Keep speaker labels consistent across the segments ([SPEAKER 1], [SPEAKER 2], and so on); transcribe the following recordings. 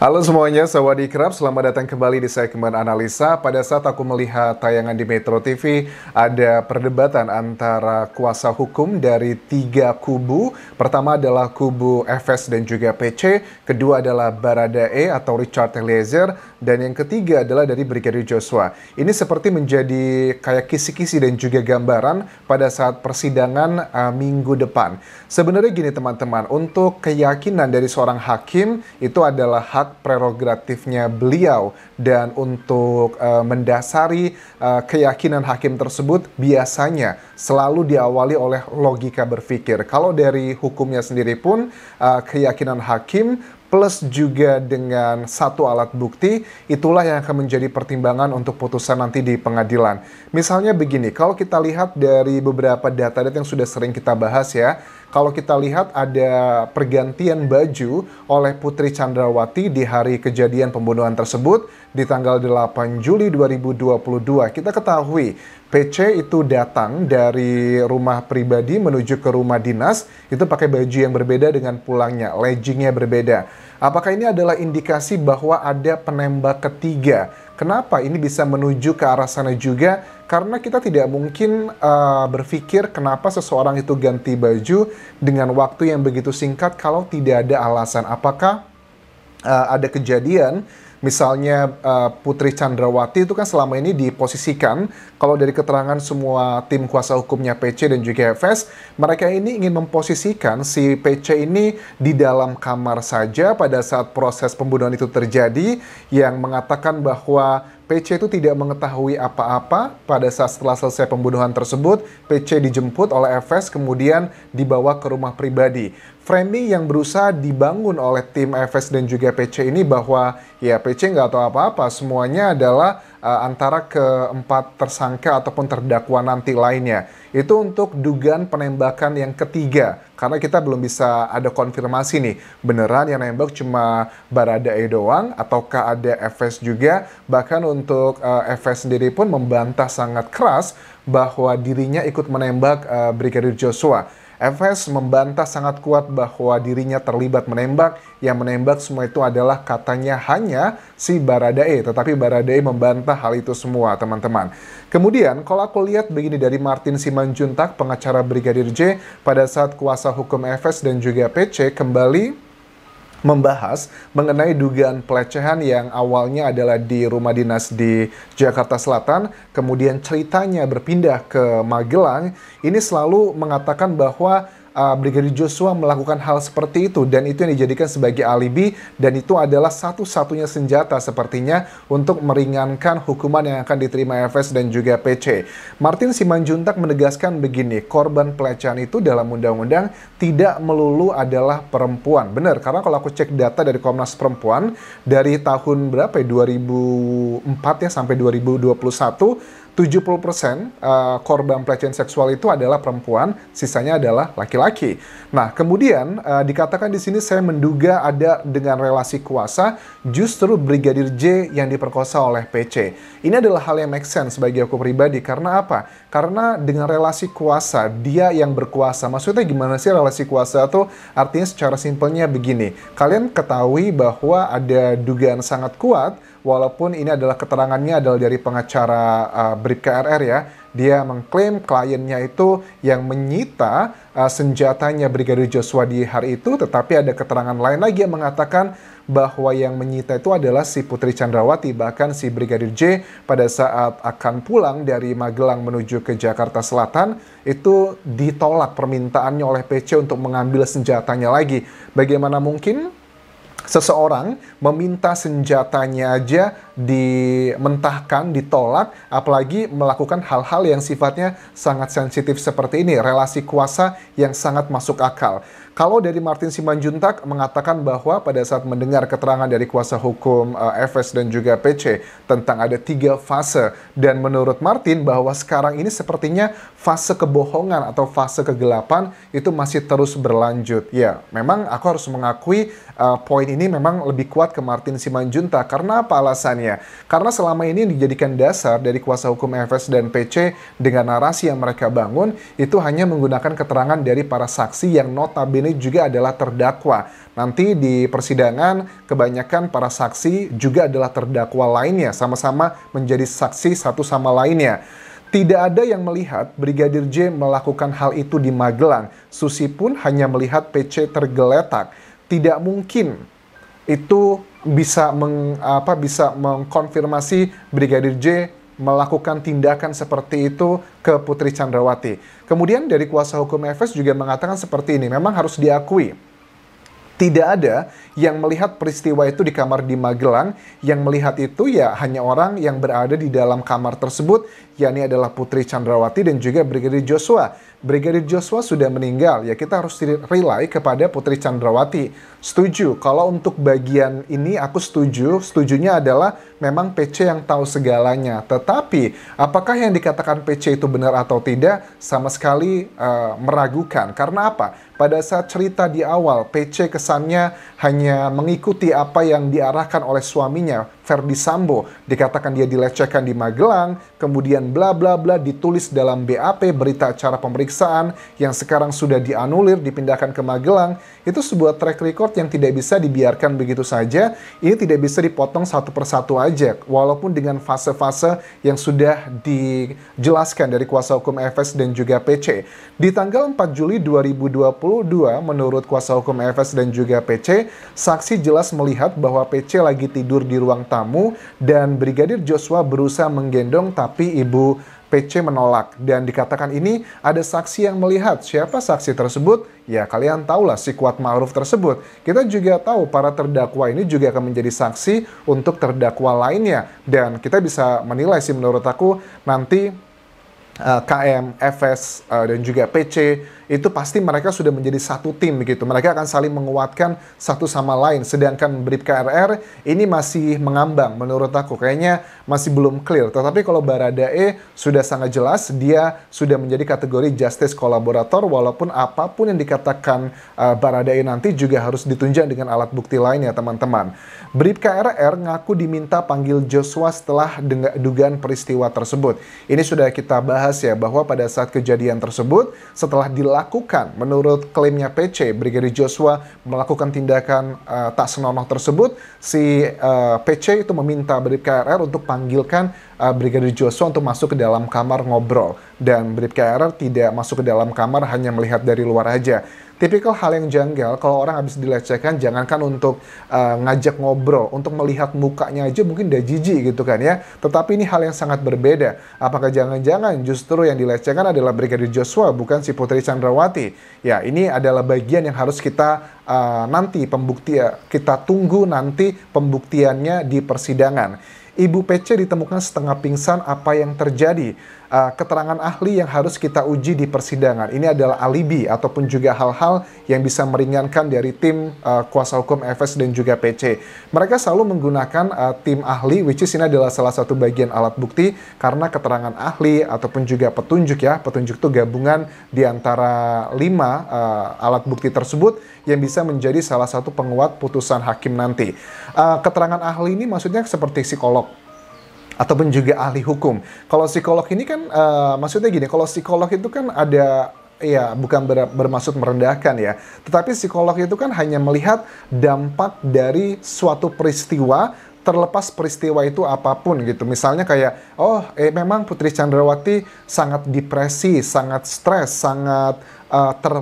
[SPEAKER 1] Halo semuanya, Sawadi Kerap. Selamat datang kembali di segmen analisa. Pada saat aku melihat tayangan di Metro TV, ada perdebatan antara kuasa hukum dari tiga kubu. Pertama adalah kubu FS dan juga PC. Kedua adalah Baradae atau Richard Eliezer. Dan yang ketiga adalah dari Brigadir Joshua. Ini seperti menjadi kayak kisi-kisi dan juga gambaran pada saat persidangan uh, minggu depan. Sebenarnya gini teman-teman, untuk keyakinan dari seorang hakim itu adalah hak hak prerogatifnya beliau dan untuk uh, mendasari uh, keyakinan hakim tersebut biasanya selalu diawali oleh logika berpikir. Kalau dari hukumnya sendiri pun uh, keyakinan hakim plus juga dengan satu alat bukti, itulah yang akan menjadi pertimbangan untuk putusan nanti di pengadilan. Misalnya begini, kalau kita lihat dari beberapa data-data yang sudah sering kita bahas ya, kalau kita lihat ada pergantian baju oleh Putri Chandrawati di hari kejadian pembunuhan tersebut di tanggal 8 Juli 2022. Kita ketahui PC itu datang dari rumah pribadi menuju ke rumah dinas itu pakai baju yang berbeda dengan pulangnya, leggingnya berbeda. Apakah ini adalah indikasi bahwa ada penembak ketiga? Kenapa ini bisa menuju ke arah sana juga? Karena kita tidak mungkin uh, berpikir kenapa seseorang itu ganti baju dengan waktu yang begitu singkat kalau tidak ada alasan. Apakah uh, ada kejadian misalnya uh, Putri Chandrawati itu kan selama ini diposisikan kalau dari keterangan semua tim kuasa hukumnya PC dan juga FS mereka ini ingin memposisikan si PC ini di dalam kamar saja pada saat proses pembunuhan itu terjadi yang mengatakan bahwa PC itu tidak mengetahui apa-apa pada saat setelah selesai pembunuhan tersebut. PC dijemput oleh FS kemudian dibawa ke rumah pribadi. Framing yang berusaha dibangun oleh tim FS dan juga PC ini bahwa ya PC nggak tahu apa-apa, semuanya adalah uh, antara keempat tersangka ataupun terdakwa nanti lainnya. Itu untuk dugaan penembakan yang ketiga karena kita belum bisa ada konfirmasi nih beneran yang nembak cuma Baradae doang ataukah ada FS juga bahkan untuk uh, eh, FS sendiri pun membantah sangat keras bahwa dirinya ikut menembak uh, Brigadir Joshua. Efes membantah sangat kuat bahwa dirinya terlibat menembak. Yang menembak semua itu adalah katanya hanya si Baradae, tetapi Baradae membantah hal itu semua, teman-teman. Kemudian, kalau aku lihat begini dari Martin Simanjuntak, pengacara Brigadir J, pada saat kuasa hukum Efes dan juga PC kembali membahas mengenai dugaan pelecehan yang awalnya adalah di rumah dinas di Jakarta Selatan, kemudian ceritanya berpindah ke Magelang, ini selalu mengatakan bahwa uh, ah, Brigadir Joshua melakukan hal seperti itu dan itu yang dijadikan sebagai alibi dan itu adalah satu-satunya senjata sepertinya untuk meringankan hukuman yang akan diterima FS dan juga PC. Martin Simanjuntak menegaskan begini, korban pelecehan itu dalam undang-undang tidak melulu adalah perempuan. Benar, karena kalau aku cek data dari Komnas Perempuan dari tahun berapa ya 2004 ya sampai 2021 70% uh, eh, korban pelecehan seksual itu adalah perempuan, sisanya adalah laki-laki. Nah, kemudian uh, dikatakan di sini saya menduga ada dengan relasi kuasa justru Brigadir J yang diperkosa oleh PC. Ini adalah hal yang make sense bagi aku pribadi karena apa? Karena dengan relasi kuasa, dia yang berkuasa. Maksudnya gimana sih relasi kuasa itu? Artinya secara simpelnya begini. Kalian ketahui bahwa ada dugaan sangat kuat, walaupun ini adalah keterangannya adalah dari pengacara uh, eh, BRIP KRR ya. Dia mengklaim kliennya itu yang menyita uh, senjatanya Brigadir Joshua di hari itu, tetapi ada keterangan lain lagi yang mengatakan bahwa yang menyita itu adalah si Putri Chandrawati bahkan si Brigadir J pada saat akan pulang dari Magelang menuju ke Jakarta Selatan itu ditolak permintaannya oleh PC untuk mengambil senjatanya lagi. Bagaimana mungkin seseorang meminta senjatanya aja dimentahkan, ditolak, apalagi melakukan hal-hal yang sifatnya sangat sensitif seperti ini, relasi kuasa yang sangat masuk akal. Kalau dari Martin Simanjuntak mengatakan bahwa pada saat mendengar keterangan dari kuasa hukum eh, FS dan juga PC tentang ada tiga fase dan menurut Martin bahwa sekarang ini sepertinya fase kebohongan atau fase kegelapan itu masih terus berlanjut. Ya, memang aku harus mengakui uh, poin ini memang lebih kuat ke Martin Simanjunta. Karena apa alasannya? Karena selama ini yang dijadikan dasar dari kuasa hukum FS dan PC dengan narasi yang mereka bangun itu hanya menggunakan keterangan dari para saksi yang notabene juga adalah terdakwa. Nanti di persidangan kebanyakan para saksi juga adalah terdakwa lainnya, sama-sama menjadi saksi satu sama lainnya. Tidak ada yang melihat Brigadir J melakukan hal itu di Magelang. Susi pun hanya melihat PC tergeletak tidak mungkin itu bisa meng, apa bisa mengkonfirmasi Brigadir J melakukan tindakan seperti itu ke Putri Chandrawati. Kemudian dari kuasa hukum FS juga mengatakan seperti ini, memang harus diakui tidak ada yang melihat peristiwa itu di kamar di Magelang, yang melihat itu ya hanya orang yang berada di dalam kamar tersebut, yakni adalah Putri Chandrawati dan juga Brigadir Joshua. Brigadir Joshua sudah meninggal, ya kita harus rely kepada Putri Chandrawati. Setuju, kalau untuk bagian ini aku setuju, setujunya adalah memang PC yang tahu segalanya. Tetapi, apakah yang dikatakan PC itu benar atau tidak, sama sekali uh, meragukan. Karena apa? Pada saat cerita di awal, PC kesannya hanya hanya mengikuti apa yang diarahkan oleh suaminya, Ferdi Sambo. Dikatakan dia dilecehkan di Magelang, kemudian bla bla bla ditulis dalam BAP berita acara pemeriksaan yang sekarang sudah dianulir, dipindahkan ke Magelang. Itu sebuah track record yang tidak bisa dibiarkan begitu saja. Ini tidak bisa dipotong satu persatu aja, walaupun dengan fase-fase yang sudah dijelaskan dari kuasa hukum FS dan juga PC. Di tanggal 4 Juli 2022, menurut kuasa hukum FS dan juga PC, saksi jelas melihat bahwa PC lagi tidur di ruang tamu dan Brigadir Joshua berusaha menggendong tapi ibu PC menolak dan dikatakan ini ada saksi yang melihat siapa saksi tersebut ya kalian tahulah si kuat ma'ruf tersebut kita juga tahu para terdakwa ini juga akan menjadi saksi untuk terdakwa lainnya dan kita bisa menilai sih menurut aku nanti Eh, KM, FS, eh, dan juga PC, itu pasti mereka sudah menjadi satu tim gitu. Mereka akan saling menguatkan satu sama lain. Sedangkan Brip KRR ini masih mengambang menurut aku. Kayaknya masih belum clear. Tetapi kalau Baradae sudah sangat jelas, dia sudah menjadi kategori justice kolaborator walaupun apapun yang dikatakan eh, Baradae nanti juga harus ditunjang dengan alat bukti lain ya teman-teman. Brip KRR ngaku diminta panggil Joshua setelah dugaan peristiwa tersebut. Ini sudah kita bahas membahas ya bahwa pada saat kejadian tersebut setelah dilakukan menurut klaimnya PC Brigadir Joshua melakukan tindakan uh, tak senonoh tersebut si uh, eh, PC itu meminta brigadir KRR untuk panggilkan uh, eh, Brigadir Joshua untuk masuk ke dalam kamar ngobrol dan brigadir KRR tidak masuk ke dalam kamar hanya melihat dari luar aja tipikal hal yang janggal kalau orang habis dilecehkan jangankan untuk uh, ngajak ngobrol untuk melihat mukanya aja mungkin udah jijik gitu kan ya tetapi ini hal yang sangat berbeda apakah jangan-jangan justru yang dilecehkan adalah Brigadir Joshua bukan si Putri Chandrawati ya ini adalah bagian yang harus kita uh, nanti pembuktian eh, kita tunggu nanti pembuktiannya di persidangan Ibu PC ditemukan setengah pingsan apa yang terjadi uh, keterangan ahli yang harus kita uji di persidangan. Ini adalah alibi ataupun juga hal-hal yang bisa meringankan dari tim uh, kuasa hukum FS dan juga PC. Mereka selalu menggunakan uh, tim ahli, which is ini adalah salah satu bagian alat bukti karena keterangan ahli ataupun juga petunjuk ya, petunjuk itu gabungan di antara lima uh, alat bukti tersebut yang bisa menjadi salah satu penguat putusan hakim nanti. Uh, keterangan ahli ini maksudnya seperti psikolog ataupun juga ahli hukum. Kalau psikolog ini kan uh, maksudnya gini, kalau psikolog itu kan ada ya bukan ber, bermaksud merendahkan ya, tetapi psikolog itu kan hanya melihat dampak dari suatu peristiwa terlepas peristiwa itu apapun gitu. Misalnya kayak oh eh memang Putri Chandrawati sangat depresi, sangat stres, sangat uh, ter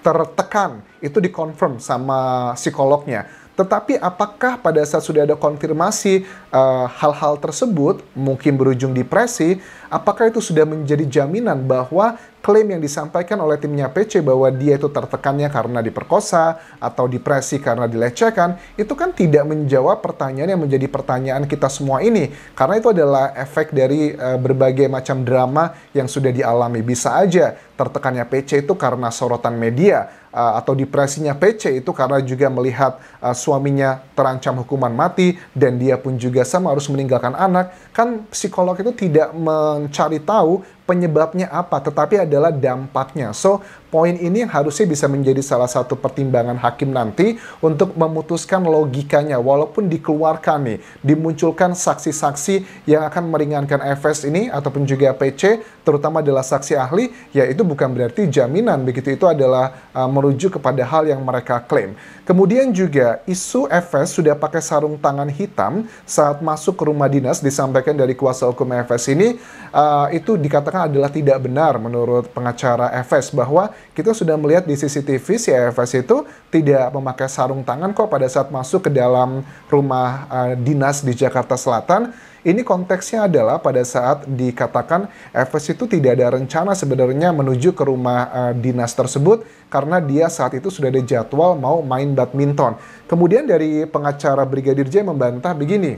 [SPEAKER 1] tertekan. Itu dikonfirm sama psikolognya tetapi apakah pada saat sudah ada konfirmasi eh, hal-hal uh, tersebut mungkin berujung depresi, apakah itu sudah menjadi jaminan bahwa klaim yang disampaikan oleh timnya PC bahwa dia itu tertekannya karena diperkosa atau depresi karena dilecehkan, itu kan tidak menjawab pertanyaan yang menjadi pertanyaan kita semua ini. Karena itu adalah efek dari uh, berbagai macam drama yang sudah dialami. Bisa aja tertekannya PC itu karena sorotan media uh, atau depresinya PC itu karena juga melihat uh, suaminya terancam hukuman mati dan dia pun juga sama harus meninggalkan anak kan psikolog itu tidak mencari tahu penyebabnya apa, tetapi adalah dampaknya. So, poin ini yang harusnya bisa menjadi salah satu pertimbangan hakim nanti untuk memutuskan logikanya. Walaupun dikeluarkan nih, dimunculkan saksi-saksi yang akan meringankan FS ini ataupun juga PC, terutama adalah saksi ahli, ya itu bukan berarti jaminan. Begitu itu adalah uh, merujuk kepada hal yang mereka klaim. Kemudian juga isu FS sudah pakai sarung tangan hitam saat masuk ke rumah dinas disampaikan dari kuasa hukum FS ini uh, itu dikatakan dikatakan adalah tidak benar menurut pengacara FS bahwa kita sudah melihat di CCTV si FS itu tidak memakai sarung tangan kok pada saat masuk ke dalam rumah uh, dinas di Jakarta Selatan. Ini konteksnya adalah pada saat dikatakan FS itu tidak ada rencana sebenarnya menuju ke rumah uh, dinas tersebut karena dia saat itu sudah ada jadwal mau main badminton. Kemudian dari pengacara Brigadir J membantah begini,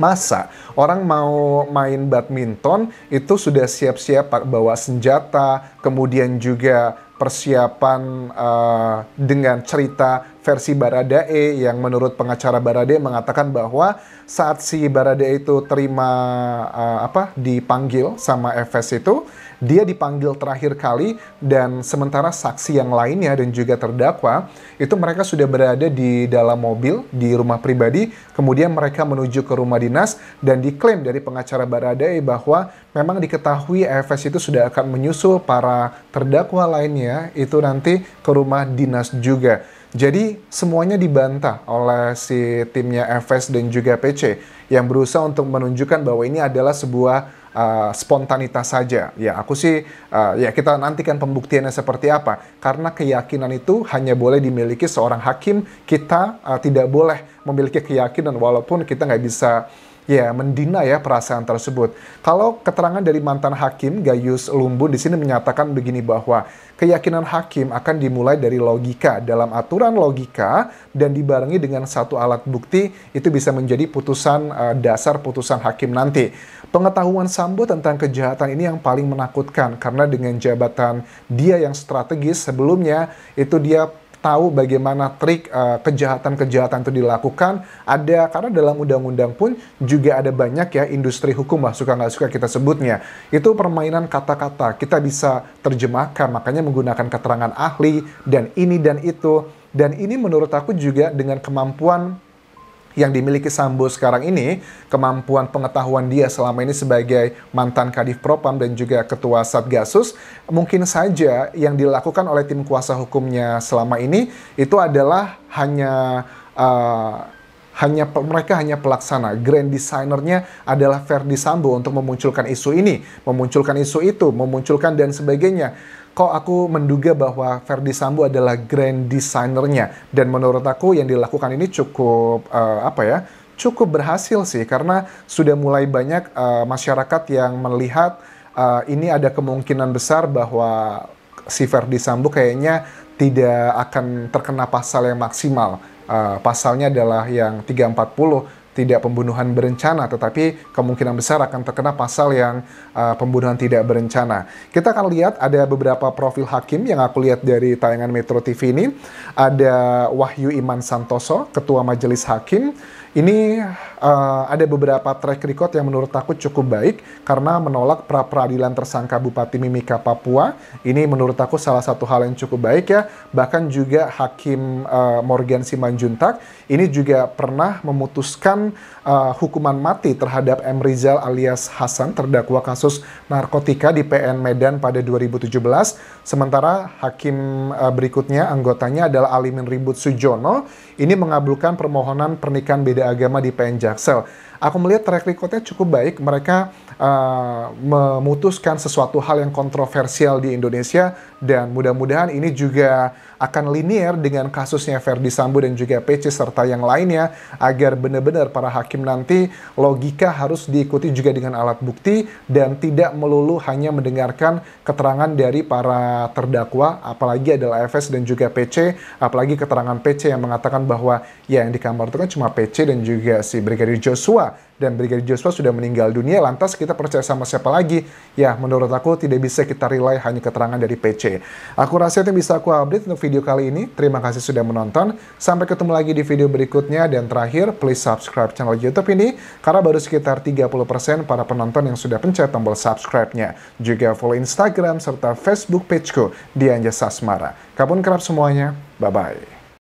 [SPEAKER 1] Masa orang mau main badminton itu sudah siap-siap bawa senjata, kemudian juga persiapan uh, dengan cerita versi Baradae yang menurut pengacara Baradae mengatakan bahwa saat si Baradae itu terima uh, apa dipanggil sama FS itu dia dipanggil terakhir kali dan sementara saksi yang lainnya dan juga terdakwa itu mereka sudah berada di dalam mobil di rumah pribadi kemudian mereka menuju ke rumah dinas dan diklaim dari pengacara Baradae bahwa memang diketahui FS itu sudah akan menyusul para terdakwa lainnya itu nanti ke rumah dinas juga jadi semuanya dibantah oleh si timnya FS dan juga PC yang berusaha untuk menunjukkan bahwa ini adalah sebuah uh, spontanitas saja. Ya aku sih uh, ya kita nantikan pembuktiannya seperti apa. Karena keyakinan itu hanya boleh dimiliki seorang hakim. Kita uh, tidak boleh memiliki keyakinan walaupun kita nggak bisa ya mendina ya perasaan tersebut. Kalau keterangan dari mantan hakim Gayus Lumbun di sini menyatakan begini bahwa keyakinan hakim akan dimulai dari logika dalam aturan logika dan dibarengi dengan satu alat bukti itu bisa menjadi putusan uh, dasar putusan hakim nanti. Pengetahuan Sambo tentang kejahatan ini yang paling menakutkan karena dengan jabatan dia yang strategis sebelumnya itu dia tahu bagaimana trik kejahatan kejahatan-kejahatan itu dilakukan. Ada karena dalam undang-undang pun juga ada banyak ya industri hukum lah suka nggak suka kita sebutnya. Itu permainan kata-kata. Kita bisa terjemahkan makanya menggunakan keterangan ahli dan ini dan itu. Dan ini menurut aku juga dengan kemampuan yang dimiliki Sambo sekarang ini, kemampuan pengetahuan dia selama ini sebagai mantan Kadif Propam dan juga Ketua Satgasus, mungkin saja yang dilakukan oleh tim kuasa hukumnya selama ini itu adalah hanya uh, hanya mereka hanya pelaksana. Grand designernya adalah Ferdi Sambo untuk memunculkan isu ini, memunculkan isu itu, memunculkan dan sebagainya kok aku menduga bahwa Verdi Sambo adalah grand designernya dan menurut aku yang dilakukan ini cukup uh, apa ya cukup berhasil sih karena sudah mulai banyak uh, masyarakat yang melihat uh, ini ada kemungkinan besar bahwa si Verdi Sambo kayaknya tidak akan terkena pasal yang maksimal uh, pasalnya adalah yang 340 tidak pembunuhan berencana, tetapi kemungkinan besar akan terkena pasal yang uh, pembunuhan tidak berencana. Kita akan lihat ada beberapa profil hakim yang aku lihat dari tayangan Metro TV ini. Ada Wahyu Iman Santoso, Ketua Majelis Hakim. Ini uh, ada beberapa track record yang menurut aku cukup baik karena menolak pra peradilan tersangka Bupati Mimika Papua. Ini menurut aku salah satu hal yang cukup baik ya. Bahkan juga Hakim uh, Morgan Simanjuntak ini juga pernah memutuskan uh, hukuman mati terhadap M. Rizal alias Hasan terdakwa kasus narkotika di PN Medan pada 2017. Sementara hakim uh, berikutnya anggotanya adalah Alimin Ribut Sujono ini mengabulkan permohonan pernikahan beda agama di PN Jaksel. Aku melihat track recordnya cukup baik. Mereka uh, memutuskan sesuatu hal yang kontroversial di Indonesia dan mudah-mudahan ini juga akan linier dengan kasusnya Verdi Sambo dan juga PC serta yang lainnya agar benar-benar para hakim nanti logika harus diikuti juga dengan alat bukti dan tidak melulu hanya mendengarkan keterangan dari para terdakwa apalagi adalah FS dan juga PC apalagi keterangan PC yang mengatakan bahwa ya yang di kamar itu kan cuma PC dan juga si Brigadir Joshua dan Brigadir Joshua sudah meninggal dunia, lantas kita percaya sama siapa lagi? Ya, menurut aku tidak bisa kita rely hanya keterangan dari PC. Aku rasa itu bisa aku update untuk video kali ini. Terima kasih sudah menonton. Sampai ketemu lagi di video berikutnya. Dan terakhir, please subscribe channel YouTube ini, karena baru sekitar 30% para penonton yang sudah pencet tombol subscribe-nya. Juga follow Instagram serta Facebook pageku, Dianja Sasmara. Kapun kerap semuanya, bye-bye.